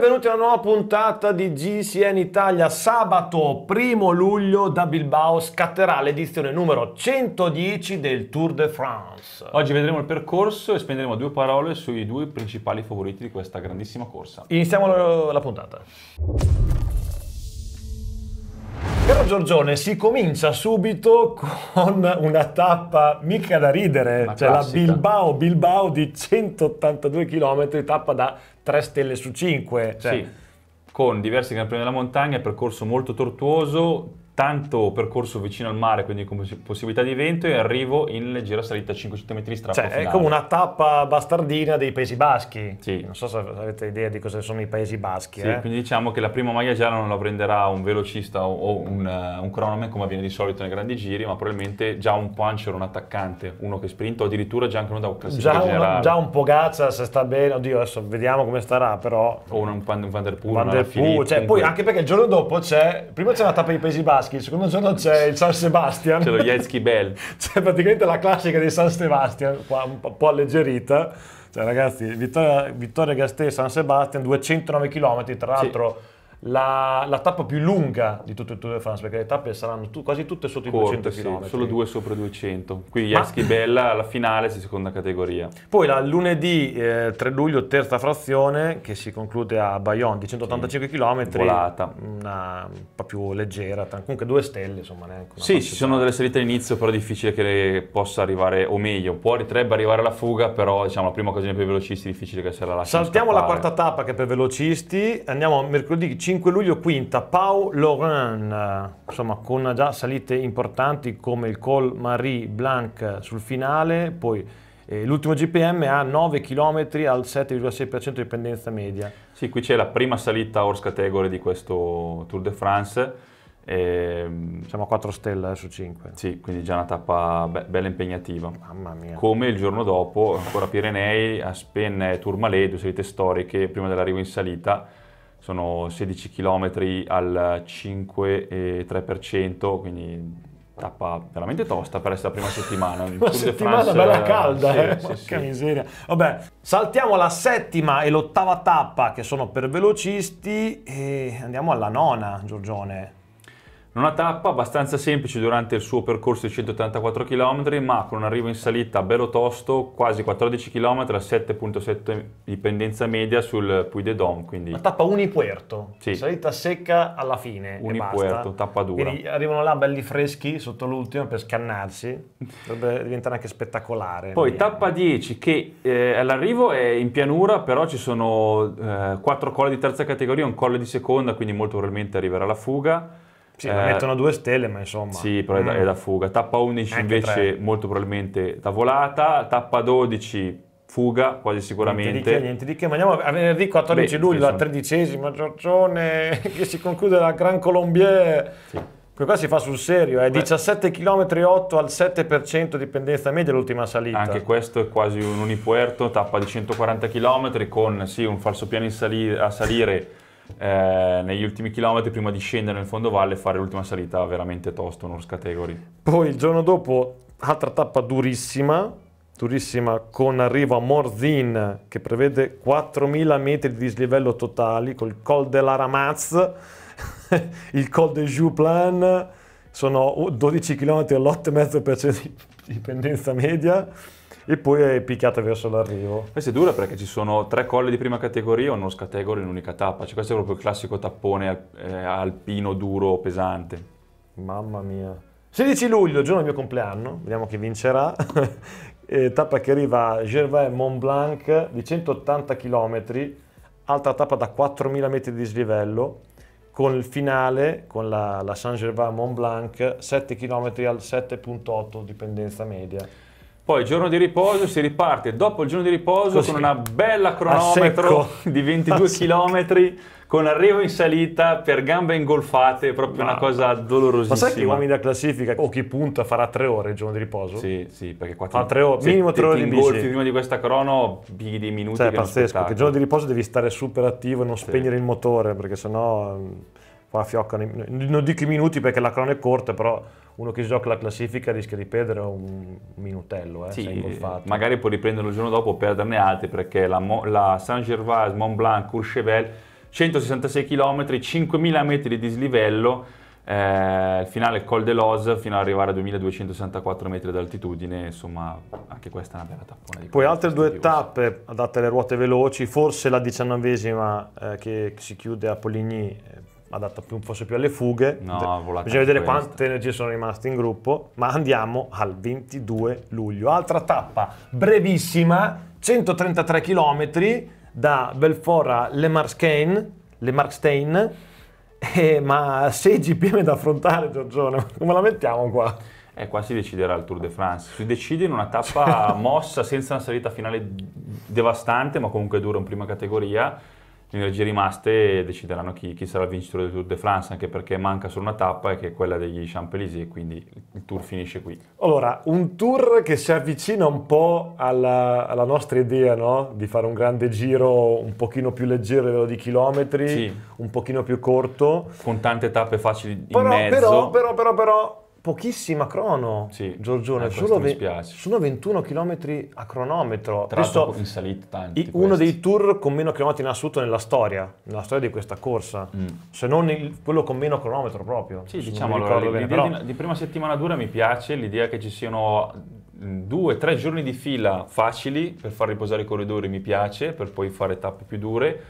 benvenuti a una nuova puntata di GCN Italia. Sabato 1 luglio da Bilbao scatterà l'edizione numero 110 del Tour de France. Oggi vedremo il percorso e spenderemo due parole sui due principali favoriti di questa grandissima corsa. Iniziamo la puntata. Caro Giorgione, si comincia subito con una tappa mica da ridere, Ma cioè classica. la Bilbao Bilbao di 182 km, tappa da 3 stelle su 5. Cioè. Sì, con diversi campioni della montagna, percorso molto tortuoso, tanto percorso vicino al mare, quindi con possibilità di vento, e arrivo in leggera salita a 500 metri di strappo cioè, finale. È come una tappa bastardina dei Paesi Baschi. Sì. Non so se avete idea di cosa sono i Paesi Baschi. Sì, eh? quindi diciamo che la prima maglia gialla non la prenderà un velocista o un, eh, un cronoman come avviene di solito nei grandi giri, ma probabilmente già un puncher, un attaccante, uno che sprinta o addirittura già anche uno da occasione già generale. Un, già un se sta bene, oddio adesso vediamo come starà però. O un, un Van Der Poel, Van Der Poel, cioè, poi anche perché il giorno dopo c'è, prima c'è la tappa dei Paesi Baschi, Jaschi, il secondo giorno c'è il San Sebastian. C'è lo Jetski Bell. c'è praticamente la classica di San Sebastian, un po' alleggerita. Cioè ragazzi, Vittoria, Vittoria Gastè, San Sebastian, 209 km, tra l'altro... Sì la, la, tappa più lunga di tutto il Tour de France, perché le tappe saranno tu, quasi tutte sotto Corte, i 200 sì, km. Solo due sopra i 200. Quindi Ma... Bella alla finale si seconda categoria. Poi la lunedì eh, 3 luglio, terza frazione, che si conclude a Bayonne di 185 sì. km. Volata. Una, un po' più leggera, comunque due stelle insomma. Neanche sì, ci sono delle salite all'inizio, però è difficile che possa arrivare, o meglio, può potrebbe arrivare alla fuga, però diciamo la prima occasione per i velocisti è difficile che se la lasciano Saltiamo scappare. la quarta tappa che è per velocisti, andiamo a mercoledì 5 5 luglio quinta, Pau Laurent, insomma con già salite importanti come il Col Marie Blanc sul finale, poi eh, l'ultimo GPM a 9 km al 7,6% di pendenza media. Sì, qui c'è la prima salita horse category di questo Tour de France. Ehm, Siamo a 4 stelle eh, su 5. Sì, quindi già una tappa be- bella impegnativa. Mamma mia. Come il giorno dopo, ancora Pirenei, Aspen e Tourmalet, due salite storiche prima dell'arrivo in salita sono 16 km al 5,3%, quindi tappa veramente tosta per essere la prima settimana. Una settimana France, bella calda, sì, eh? Porca sì, miseria. Vabbè, saltiamo la settima e l'ottava tappa che sono per velocisti e andiamo alla nona, Giorgione. Una tappa abbastanza semplice durante il suo percorso di 184 km, ma con un arrivo in salita bello tosto, quasi 14 km a 7.7 di pendenza media sul Puy de Dom. Quindi... Una tappa unipuerto, sì. salita secca alla fine. Unipuerto, tappa dura. Quindi arrivano là belli freschi sotto l'ultimo per scannarsi, dovrebbe diventare anche spettacolare. Poi tappa 10 che eh, all'arrivo è in pianura, però ci sono eh, 4 colle di terza categoria, un collo di seconda, quindi molto probabilmente arriverà la fuga sì, eh, mettono due stelle, ma insomma. Sì, però mm. è, da, è, da, mm. fuga. Tappa 11 Anche invece tre. molto probabilmente da volata. tappa 12 fuga quasi sicuramente. Niente di che, niente di che. Ma andiamo a venerdì 14 Beh, luglio, la tredicesima giorgione, che si conclude la Gran Colombier. Sì. Qua si fa sul serio, è eh. 17 km 8 al 7% di pendenza media l'ultima salita. Anche questo è quasi un unipuerto, tappa di 140 km con sì, un falso piano sali- a salire eh, negli ultimi chilometri prima di scendere nel fondovalle e fare l'ultima salita veramente tosto, un horse category. Poi il giorno dopo, altra tappa durissima, durissima con arrivo a Morzin che prevede 4000 metri di dislivello totali col Col de Ramaz, il Col de Jouplan, sono 12 km all'8,5% di pendenza media e poi è picchiata verso l'arrivo. Questa è dura perché ci sono tre colli di prima categoria e uno scategolo in un'unica tappa, cioè questo è proprio il classico tappone eh, alpino duro pesante. Mamma mia. 16 luglio, giorno del mio compleanno, vediamo chi vincerà. Eh, tappa che arriva a Gervais Mont Blanc di 180 km, altra tappa da 4000 metri di dislivello, con il finale, con la, la Saint-Gervais Mont Blanc, 7 km al 7.8 dipendenza media. Poi giorno di riposo si riparte dopo il giorno di riposo Così. con una bella cronometro di 22 km con arrivo in salita per gambe ingolfate, proprio Ma, una cosa dolorosissima. Ma sai che uomini da classifica o chi punta farà tre ore il giorno di riposo? Sì, sì, perché quattro Fa tre ore, minimo tre ore di bici. Se prima di questa crono, pigli dei minuti Cioè, è pazzesco, perché il giorno di riposo devi stare super attivo e non sì. spegnere il motore, perché sennò mm, qua fioccano, non dico i minuti perché la crono è corta, però uno che gioca la classifica rischia di perdere un minutello, eh, sì, magari può riprenderlo il giorno dopo o perderne altri perché la, la Saint-Gervais, Mont Blanc, Courchevel, 166 km, 5.000 metri di dislivello, eh, finale Col de Loz fino ad arrivare a 2264 metri d'altitudine, insomma anche questa è una bella tappa. Poi altre due tappe adatte alle ruote veloci, forse la diciannovesima eh, che si chiude a Poligny eh, adatta più, forse più alle fughe. No, Bisogna vedere queste. quante energie sono rimaste in gruppo, ma andiamo al 22 luglio. Altra tappa brevissima, 133 km da Belfort a Le Marstein, Le Marstein eh, ma 6 GPM da affrontare Giorgione, come la mettiamo qua? E eh, qua si deciderà il Tour de France. Si decide in una tappa mossa senza una salita finale devastante, ma comunque dura in prima categoria le energie rimaste decideranno chi, chi, sarà il vincitore del Tour de France, anche perché manca solo una tappa che è quella degli Champs-Élysées, quindi il Tour finisce qui. Allora, un Tour che si avvicina un po' alla, alla nostra idea no? di fare un grande giro un pochino più leggero livello di chilometri, sì. un pochino più corto. Con tante tappe facili però, in mezzo. Però, però, però, però, pochissima crono, sì, Giorgione, eh, solo, spiace. Sono 21 km a cronometro. Tra l'altro in salita tanti Uno dei tour con meno chilometri in assoluto nella storia, nella storia di questa corsa, mm. se non il, quello con meno cronometro proprio. Sì, diciamo allora, l'idea però... di, di, prima settimana dura mi piace, l'idea che ci siano mm, due, tre giorni di fila facili per far riposare i corridori mi piace, per poi fare tappe più dure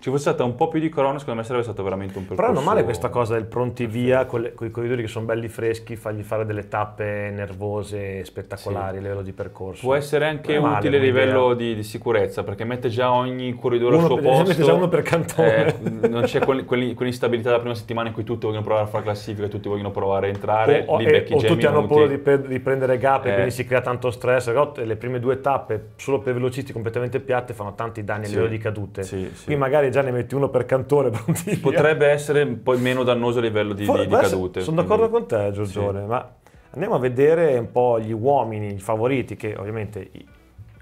ci fosse stata un po' più di corona, secondo me sarebbe stato veramente un percorso. Però non male questa cosa del pronti via con, le, con i corridori che sono belli freschi, fargli fare delle tappe nervose spettacolari sì. a livello di percorso. Può essere anche non utile a livello di, di, sicurezza perché mette già ogni corridore uno al suo per, posto. Mette già uno per cantone. Eh, non c'è quell'instabilità della prima settimana in cui tutti vogliono provare a fare classifica, tutti vogliono provare a entrare. O, o, e, o tutti hanno paura di, per, di, prendere gap e eh. quindi si crea tanto stress. Le prime due tappe solo per velocisti completamente piatte fanno tanti danni sì. a livello di cadute. Sì, sì. Qui magari magari già ne metti uno per cantore. Potrebbe essere poi meno dannoso a livello di, For, di, di cadute. Sono d'accordo quindi. con te, Giorgione, sì. ma andiamo a vedere un po' gli uomini, i favoriti, che ovviamente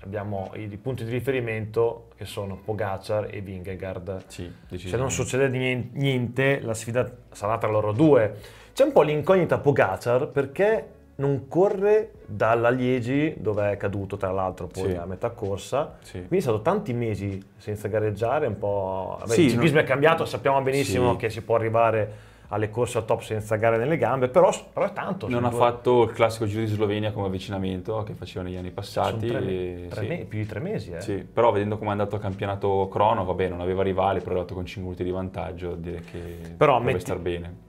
abbiamo i, i punti di riferimento che sono Pogacar e Vingegaard. Sì, Se non succede niente, la sfida sarà tra loro due. C'è un po' l'incognita Pogacar perché non corre dalla Liegi, dove è caduto tra l'altro poi sì. a metà corsa, sì. quindi è stato tanti mesi senza gareggiare, un po'... Vabbè, sì, il ciclismo non... è cambiato, sappiamo benissimo che si può arrivare alle corse al top senza gare nelle gambe, però, però è tanto. Non ha due... fatto il classico Giro di Slovenia come avvicinamento che faceva negli anni passati. Tre, e... tre me- più di tre mesi, eh. Sì, però vedendo come è andato il campionato crono, vabbè, non aveva rivali, però è andato con 5 minuti di vantaggio, direi che però deve metti... star bene.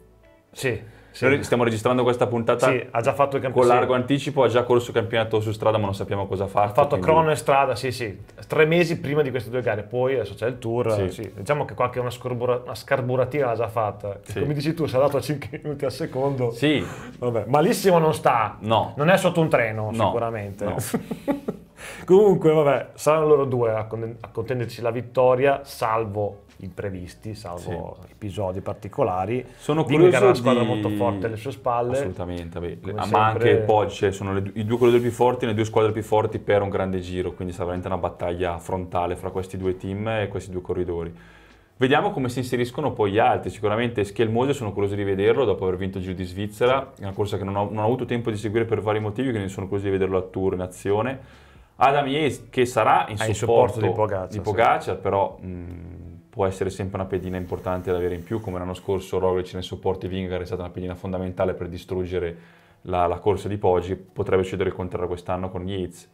Sì, noi stiamo registrando questa puntata sì, ha già fatto il camp- con largo anticipo, ha già corso il campionato su strada, ma non sappiamo cosa ha fatto. Ha fatto quindi... crono e strada, sì, sì, tre mesi prima di queste due gare, poi adesso c'è il tour. Sì. Diciamo che qualche una, scorbura- una scarburatina l'ha già fatta. Come dici tu, si è dato a 5 minuti al secondo. Sì. Vabbè, malissimo non sta. No. Non è sotto un treno, no. sicuramente. No. Comunque, vabbè, saranno loro due a, contenderci la vittoria, salvo imprevisti, salvo sì. episodi particolari. Sono Ding ha una squadra di... molto forte alle sue spalle. Assolutamente, beh, le, sempre... ma anche Pogge cioè, sono le, i due corridori più forti, le due squadre più forti per un grande giro, quindi sarà veramente una battaglia frontale fra questi due team e questi due corridori. Vediamo come si inseriscono poi gli altri, sicuramente Schelmose sono curioso di vederlo dopo aver vinto il Giro di Svizzera, è una corsa che non ho, non ho avuto tempo di seguire per vari motivi, quindi sono curioso di vederlo a Tour in azione. Adam Yates che sarà ah, in supporto, supporto di Pogacar, di Pogacar sì. però mh, può essere sempre una pedina importante da avere in più, come l'anno scorso Roglic nel supporto di Vingar è stata una pedina fondamentale per distruggere la, la corsa di Poggi, potrebbe succedere il contrario quest'anno con Yates.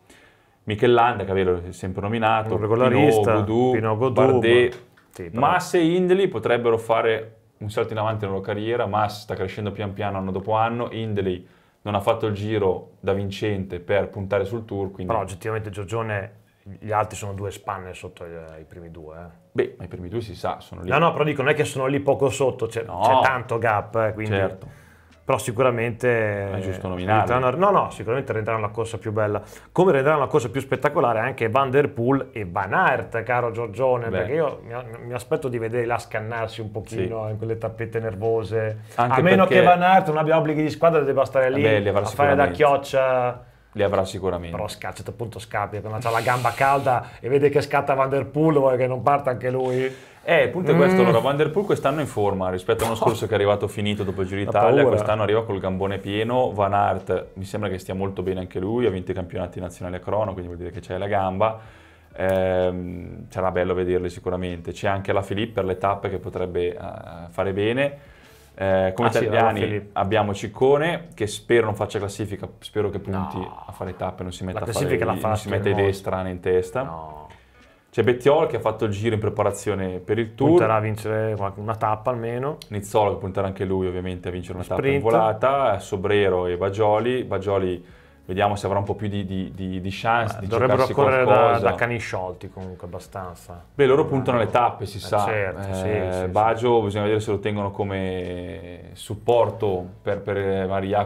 Michelanda, che avevo sempre nominato, Pinot, Godou, Pino Godou, Bardet, ma... sì, Mas e Indeli potrebbero fare un salto in avanti nella loro carriera, Mas sta crescendo pian piano anno dopo anno, Indeli non ha fatto il giro da vincente per puntare sul tour. Quindi... Però oggettivamente Giorgione, gli altri sono due spanne sotto i primi due. Eh. Beh, ma i primi due si sa, sono lì. No, no, però dico, non è che sono lì poco sotto, c'è, no, tanto gap, eh, quindi... Certo però sicuramente è giusto nominarlo. No, no, sicuramente renderanno la corsa più bella. Come renderanno la corsa più spettacolare anche Van Der Poel e Van Aert, caro Giorgione, Beh. perché io mi, aspetto di vederli là scannarsi un pochino sì. in quelle tappette nervose. Anche a meno che Van Aert non abbia obblighi di squadra e debba stare lì eh Beh, a fare da chioccia li avrà sicuramente. Però a certo punto scappa, quando ha la gamba calda e vede che scatta Van Der Poel, vuole che non parta anche lui. Eh, il punto è questo, mm. allora Van Der Poel quest'anno è in forma rispetto all'anno oh. scorso che è arrivato finito dopo il Giro d'Italia, quest'anno arriva col gambone pieno, Van Aert mi sembra che stia molto bene anche lui, ha vinto i campionati nazionali a crono, quindi vuol dire che c'è la gamba, ehm, sarà bello vederli sicuramente, c'è anche la Filippo per le tappe che potrebbe uh, fare bene, eh, come ah, italiani sì, abbiamo Ciccone che spero non faccia classifica, spero che punti no. a fare tappe, non si metta la a fare, non si mette idee strane in testa. No c'è Bettiol che ha fatto il giro in preparazione per il tour. Punterà a vincere una tappa almeno. Nizzolo che punterà anche lui ovviamente a vincere una Sprint. tappa in volata. Sobrero e Bagioli. Bagioli vediamo se avrà un po' più di, di, di, di chance. Beh, dovrebbero correre da, da, cani sciolti comunque abbastanza. Beh, loro puntano alle tappe, si eh, sa. Certo, eh, sì, sì, Baggio sì. bisogna vedere se lo tengono come supporto per, per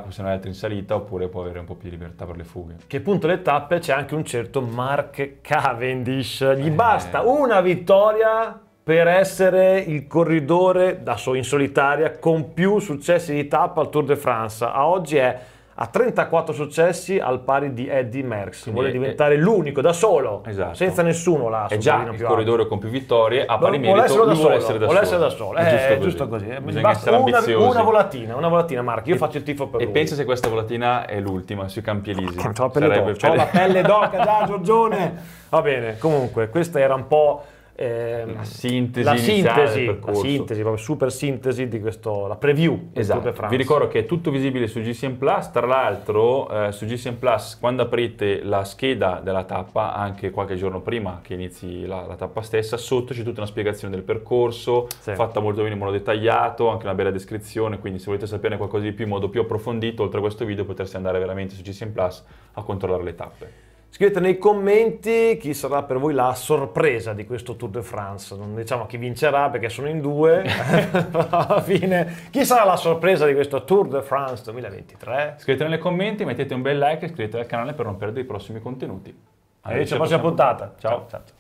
se non è altri in salita oppure può avere un po' più di libertà per le fughe. Che punto le tappe c'è anche un certo Mark Cavendish. Gli eh. basta una vittoria per essere il corridore da in solitaria con più successi di tappa al Tour de France. A oggi è ha 34 successi al pari di Eddie Merckx, Quindi vuole diventare è... l'unico da solo, esatto. senza nessuno là. È già il corridore alto. con più vittorie, a pari vuole merito, vuole solo. essere da solo. Essere da solo. È giusto, eh, così. giusto così. Bisogna essere ambiziosi. Una, una volatina, una volatina Marco, io e, faccio il tifo per e lui. E pensa se questa volatina è l'ultima sui campi elisi. Ho la cioè pelle d'oca, già Giorgione. Va bene, comunque, questa era un po' Ehm, la sintesi, la sintesi, la sintesi, proprio super sintesi di questo, la preview esatto. Vi ricordo che è tutto visibile su GCN Plus, tra l'altro eh, su GCN Plus quando aprite la scheda della tappa, anche qualche giorno prima che inizi la, la tappa stessa, sotto c'è tutta una spiegazione del percorso, sì. fatta molto bene in modo dettagliato, anche una bella descrizione, quindi se volete saperne qualcosa di più in modo più approfondito, oltre a questo video potreste andare veramente su GCN Plus a controllare le tappe. Scrivete nei commenti chi sarà per voi la sorpresa di questo Tour de France. Non diciamo chi vincerà perché sono in due, alla fine chi sarà la sorpresa di questo Tour de France 2023? Scrivete nei commenti, mettete un bel like e iscrivetevi al canale per non perdere i prossimi contenuti. Allora, alla prossima puntata. ciao. ciao. ciao.